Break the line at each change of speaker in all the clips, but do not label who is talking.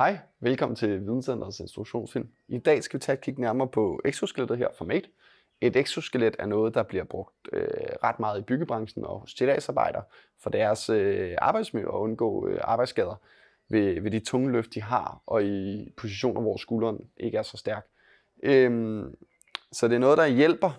Hej, velkommen til Videnscenterets instruktionsfilm. I dag skal vi tage et kig nærmere på exoskelettet her fra Mate. Et exoskelet er noget, der bliver brugt øh, ret meget i byggebranchen og hos for deres øh, arbejdsmiljø og undgå øh, arbejdsskader ved, ved de tunge løft, de har, og i positioner, hvor skulderen ikke er så stærk. Øhm, så det er noget, der hjælper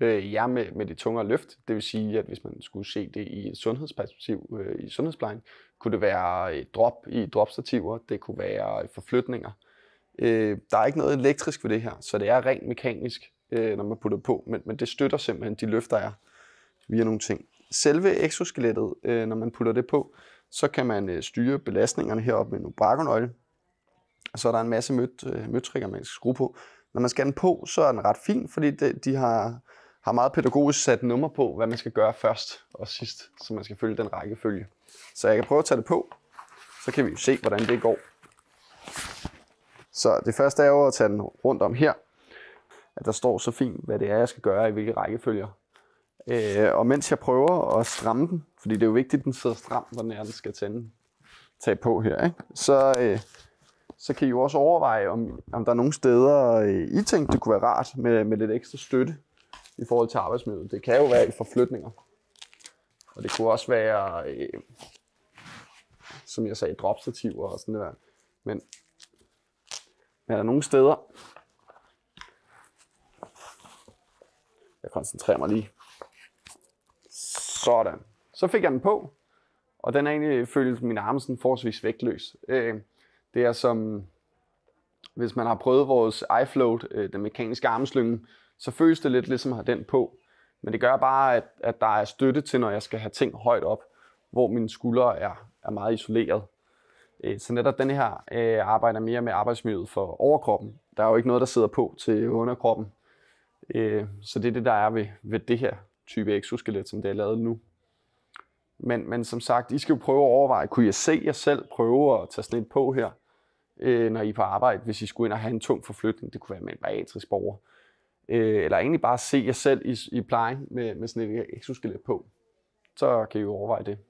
øh, jer med, med det tungere løft. Det vil sige, at hvis man skulle se det i et sundhedsperspektiv øh, i sundhedsplejen, kunne det være et drop i dropstativer, det kunne være forflytninger. Øh, der er ikke noget elektrisk ved det her, så det er rent mekanisk, øh, når man putter på, men, men det støtter simpelthen de løfter er via nogle ting. Selve exoskelettet, øh, når man putter det på, så kan man øh, styre belastningerne heroppe med en obrakonøgle, og så er der en masse møt, øh, møtrikker, man skal skrue på. Når man skal den på, så er den ret fin, fordi det, de har har meget pædagogisk sat nummer på, hvad man skal gøre først og sidst, så man skal følge den rækkefølge. Så jeg kan prøve at tage det på, så kan vi se, hvordan det går. Så det første er jo at tage den rundt om her, at der står så fint, hvad det er, jeg skal gøre i hvilke rækkefølger. Øh, og mens jeg prøver at stramme den, fordi det er jo vigtigt, at den sidder stram, når den er, den skal tænde, tage på her, ikke? Så, øh, så kan I jo også overveje, om, om der er nogle steder, øh, I tænkte, det kunne være rart med, med lidt ekstra støtte i forhold til arbejdsmiljøet. Det kan jo være i forflytninger, og det kunne også være, øh, som jeg sagde, dropstativer og sådan noget. Men, men er der nogle steder, jeg koncentrerer mig lige, sådan. Så fik jeg den på, og den er egentlig følt min arme sådan forholdsvis vægtløs. Øh, det er som, hvis man har prøvet vores iFloat, øh, den mekaniske armslynge, så føles det lidt ligesom at have den på. Men det gør bare, at, at der er støtte til, når jeg skal have ting højt op, hvor mine skuldre er, er meget isoleret. Øh, så netop den her øh, arbejder mere med arbejdsmiljøet for overkroppen. Der er jo ikke noget, der sidder på til underkroppen. så det er det, der er ved, ved det her type exoskelet, som det er lavet nu. Men, men som sagt, I skal jo prøve at overveje, kunne jeg se jer selv prøve at tage sådan et på her? øh, når I er på arbejde, hvis I skulle ind og have en tung forflytning. Det kunne være med en bariatrisk borger. Øh, eller egentlig bare se jer selv i, i plejen med, med sådan et exoskelet på. Så kan I jo overveje det.